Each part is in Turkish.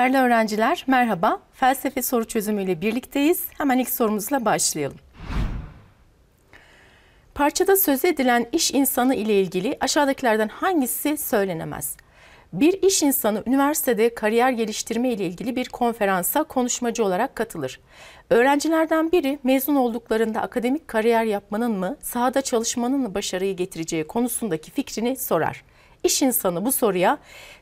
Değerli öğrenciler merhaba. Felsefe soru çözümüyle birlikteyiz. Hemen ilk sorumuzla başlayalım. Parçada söz edilen iş insanı ile ilgili aşağıdakilerden hangisi söylenemez? Bir iş insanı üniversitede kariyer geliştirme ile ilgili bir konferansa konuşmacı olarak katılır. Öğrencilerden biri mezun olduklarında akademik kariyer yapmanın mı, sahada çalışmanın mı başarıyı getireceği konusundaki fikrini sorar. İş insanı bu soruya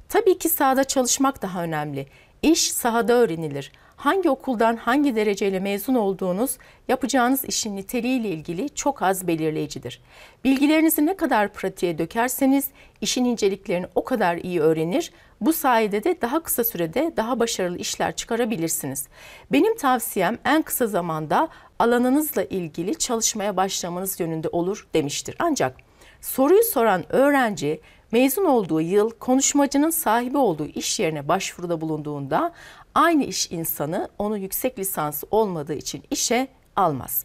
tabii ki sahada çalışmak daha önemli. İş sahada öğrenilir. Hangi okuldan hangi dereceyle mezun olduğunuz yapacağınız işin niteliğiyle ilgili çok az belirleyicidir. Bilgilerinizi ne kadar pratiğe dökerseniz işin inceliklerini o kadar iyi öğrenir. Bu sayede de daha kısa sürede daha başarılı işler çıkarabilirsiniz. Benim tavsiyem en kısa zamanda alanınızla ilgili çalışmaya başlamanız yönünde olur demiştir. Ancak Soruyu soran öğrenci mezun olduğu yıl konuşmacının sahibi olduğu iş yerine başvuruda bulunduğunda aynı iş insanı onun yüksek lisansı olmadığı için işe almaz.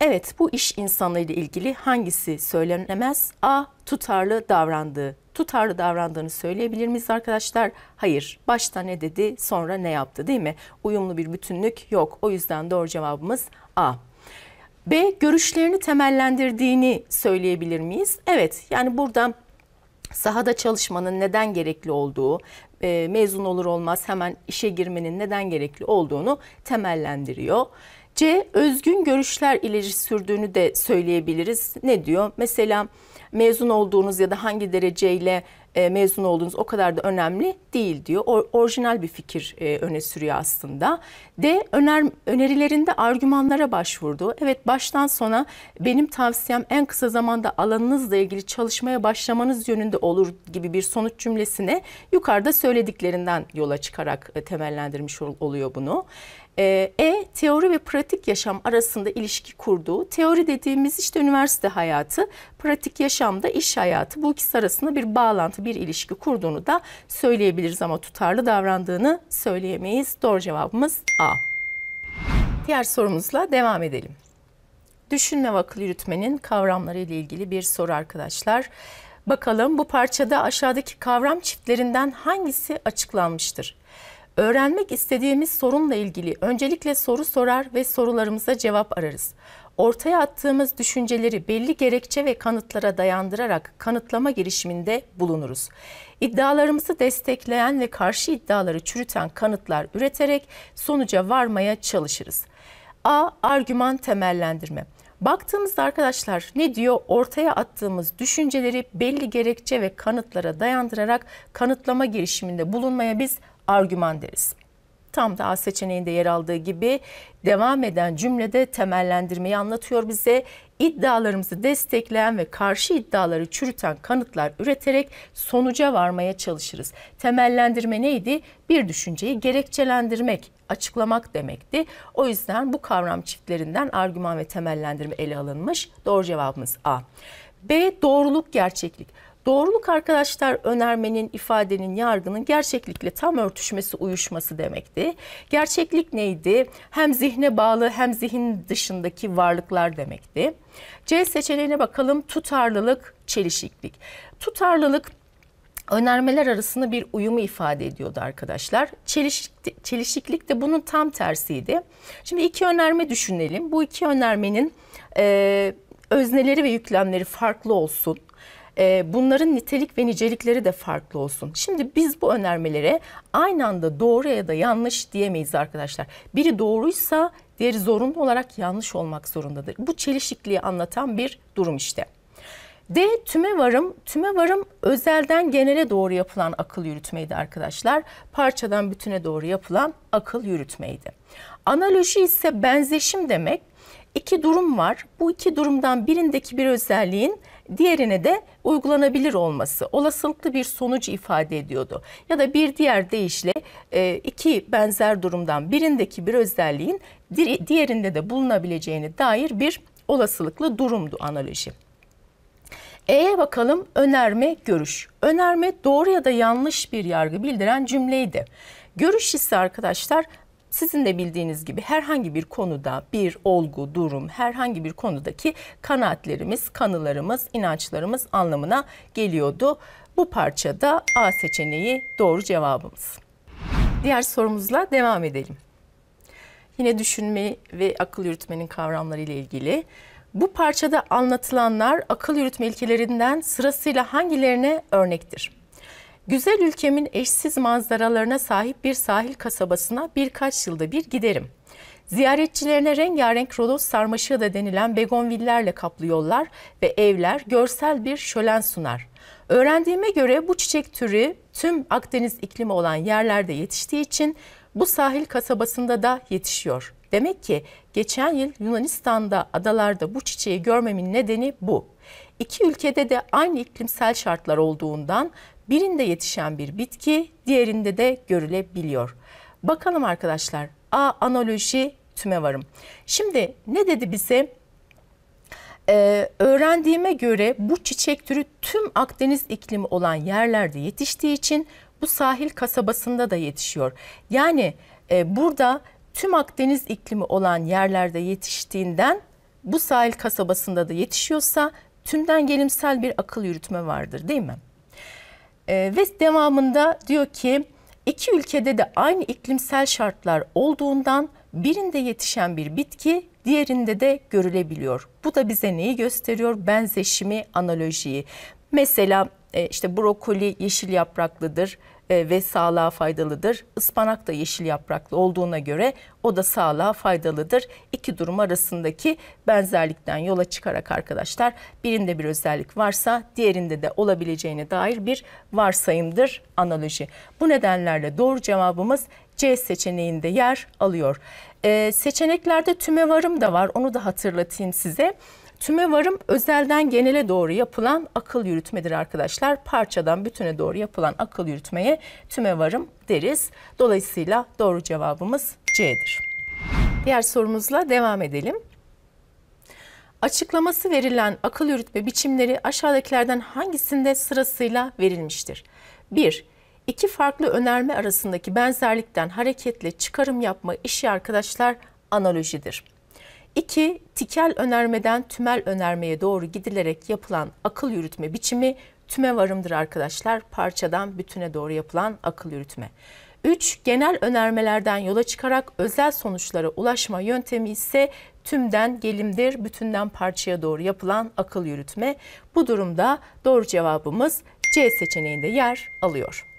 Evet bu iş insanıyla ilgili hangisi söylenemez? A. Tutarlı davrandığı. Tutarlı davrandığını söyleyebilir miyiz arkadaşlar? Hayır. Başta ne dedi sonra ne yaptı değil mi? Uyumlu bir bütünlük yok. O yüzden doğru cevabımız A. B görüşlerini temellendirdiğini söyleyebilir miyiz? Evet yani burada sahada çalışmanın neden gerekli olduğu, e, mezun olur olmaz hemen işe girmenin neden gerekli olduğunu temellendiriyor. C. Özgün görüşler ileri sürdüğünü de söyleyebiliriz. Ne diyor? Mesela mezun olduğunuz ya da hangi dereceyle e, mezun olduğunuz o kadar da önemli değil diyor. O, orijinal bir fikir e, öne sürüyor aslında. De öner, önerilerinde argümanlara başvurdu. Evet baştan sona benim tavsiyem en kısa zamanda alanınızla ilgili çalışmaya başlamanız yönünde olur gibi bir sonuç cümlesine yukarıda söylediklerinden yola çıkarak e, temellendirmiş oluyor bunu. E, ee, e teori ve pratik yaşam arasında ilişki kurduğu teori dediğimiz işte üniversite hayatı, pratik yaşamda iş hayatı bu ikisi arasında bir bağlantı, bir ilişki kurduğunu da söyleyebiliriz ama tutarlı davrandığını söyleyemeyiz. Doğru cevabımız A. Diğer sorumuzla devam edelim. Düşünme ve akıl yürütmenin kavramları ile ilgili bir soru arkadaşlar. Bakalım bu parçada aşağıdaki kavram çiftlerinden hangisi açıklanmıştır? Öğrenmek istediğimiz sorunla ilgili öncelikle soru sorar ve sorularımıza cevap ararız. Ortaya attığımız düşünceleri belli gerekçe ve kanıtlara dayandırarak kanıtlama girişiminde bulunuruz. İddialarımızı destekleyen ve karşı iddiaları çürüten kanıtlar üreterek sonuca varmaya çalışırız. A. Argüman temellendirme. Baktığımızda arkadaşlar ne diyor? Ortaya attığımız düşünceleri belli gerekçe ve kanıtlara dayandırarak kanıtlama girişiminde bulunmaya biz argüman deriz. Tam da A seçeneğinde yer aldığı gibi devam eden cümlede temellendirmeyi anlatıyor bize. İddialarımızı destekleyen ve karşı iddiaları çürüten kanıtlar üreterek sonuca varmaya çalışırız. Temellendirme neydi? Bir düşünceyi gerekçelendirmek, açıklamak demekti. O yüzden bu kavram çiftlerinden argüman ve temellendirme ele alınmış. Doğru cevabımız A. B. Doğruluk, gerçeklik. Doğruluk arkadaşlar önermenin, ifadenin, yargının gerçeklikle tam örtüşmesi, uyuşması demekti. Gerçeklik neydi? Hem zihne bağlı hem zihin dışındaki varlıklar demekti. C seçeneğine bakalım tutarlılık, çelişiklik. Tutarlılık önermeler arasında bir uyumu ifade ediyordu arkadaşlar. çelişiklik de bunun tam tersiydi. Şimdi iki önerme düşünelim. Bu iki önermenin e, özneleri ve yüklemleri farklı olsun e, bunların nitelik ve nicelikleri de farklı olsun. Şimdi biz bu önermelere aynı anda doğru ya da yanlış diyemeyiz arkadaşlar. Biri doğruysa diğeri zorunlu olarak yanlış olmak zorundadır. Bu çelişikliği anlatan bir durum işte. D tüme varım. Tüme varım özelden genele doğru yapılan akıl yürütmeydi arkadaşlar. Parçadan bütüne doğru yapılan akıl yürütmeydi. Analoji ise benzeşim demek. İki durum var. Bu iki durumdan birindeki bir özelliğin Diğerine de uygulanabilir olması olasılıklı bir sonucu ifade ediyordu. Ya da bir diğer deyişle e, iki benzer durumdan birindeki bir özelliğin diğerinde de bulunabileceğini dair bir olasılıklı durumdu analoji. E'ye bakalım önerme görüş. Önerme doğru ya da yanlış bir yargı bildiren cümleydi. Görüş ise arkadaşlar sizin de bildiğiniz gibi herhangi bir konuda bir olgu, durum, herhangi bir konudaki kanaatlerimiz, kanılarımız, inançlarımız anlamına geliyordu. Bu parçada A seçeneği doğru cevabımız. Diğer sorumuzla devam edelim. Yine düşünme ve akıl yürütmenin kavramları ile ilgili. Bu parçada anlatılanlar akıl yürütme ilkelerinden sırasıyla hangilerine örnektir? Güzel ülkemin eşsiz manzaralarına sahip bir sahil kasabasına birkaç yılda bir giderim. Ziyaretçilerine rengarenk Rodos sarmaşığı da denilen begonvillerle kaplı yollar ve evler görsel bir şölen sunar. Öğrendiğime göre bu çiçek türü tüm Akdeniz iklimi olan yerlerde yetiştiği için bu sahil kasabasında da yetişiyor. Demek ki geçen yıl Yunanistan'da adalarda bu çiçeği görmemin nedeni bu. İki ülkede de aynı iklimsel şartlar olduğundan Birinde yetişen bir bitki, diğerinde de görülebiliyor. Bakalım arkadaşlar. A analoji tüme varım. Şimdi ne dedi bize? Ee, öğrendiğime göre bu çiçek türü tüm Akdeniz iklimi olan yerlerde yetiştiği için bu sahil kasabasında da yetişiyor. Yani e, burada tüm Akdeniz iklimi olan yerlerde yetiştiğinden bu sahil kasabasında da yetişiyorsa tümden gelimsel bir akıl yürütme vardır değil mi? E, ve devamında diyor ki iki ülkede de aynı iklimsel şartlar olduğundan birinde yetişen bir bitki diğerinde de görülebiliyor. Bu da bize neyi gösteriyor? Benzeşimi, analojiyi. Mesela e, işte brokoli yeşil yapraklıdır. E, ve sağlığa faydalıdır. Ispanak da yeşil yapraklı olduğuna göre o da sağlığa faydalıdır. İki durum arasındaki benzerlikten yola çıkarak arkadaşlar birinde bir özellik varsa diğerinde de olabileceğine dair bir varsayımdır analoji. Bu nedenlerle doğru cevabımız C seçeneğinde yer alıyor. Ee, seçeneklerde tümevarım da var onu da hatırlatayım size. Tümevarım özelden genele doğru yapılan akıl yürütmedir arkadaşlar. Parçadan bütüne doğru yapılan akıl yürütmeye tümevarım deriz. Dolayısıyla doğru cevabımız C'dir. Diğer sorumuzla devam edelim. Açıklaması verilen akıl yürütme biçimleri aşağıdakilerden hangisinde sırasıyla verilmiştir? 1. İki farklı önerme arasındaki benzerlikten hareketle çıkarım yapma işi arkadaşlar analojidir. İki, tikel önermeden tümel önermeye doğru gidilerek yapılan akıl yürütme biçimi tüme varımdır arkadaşlar. Parçadan bütüne doğru yapılan akıl yürütme. Üç Genel önermelerden yola çıkarak özel sonuçlara ulaşma yöntemi ise tümden gelimdir, bütünden parçaya doğru yapılan akıl yürütme. Bu durumda doğru cevabımız C seçeneğinde yer alıyor.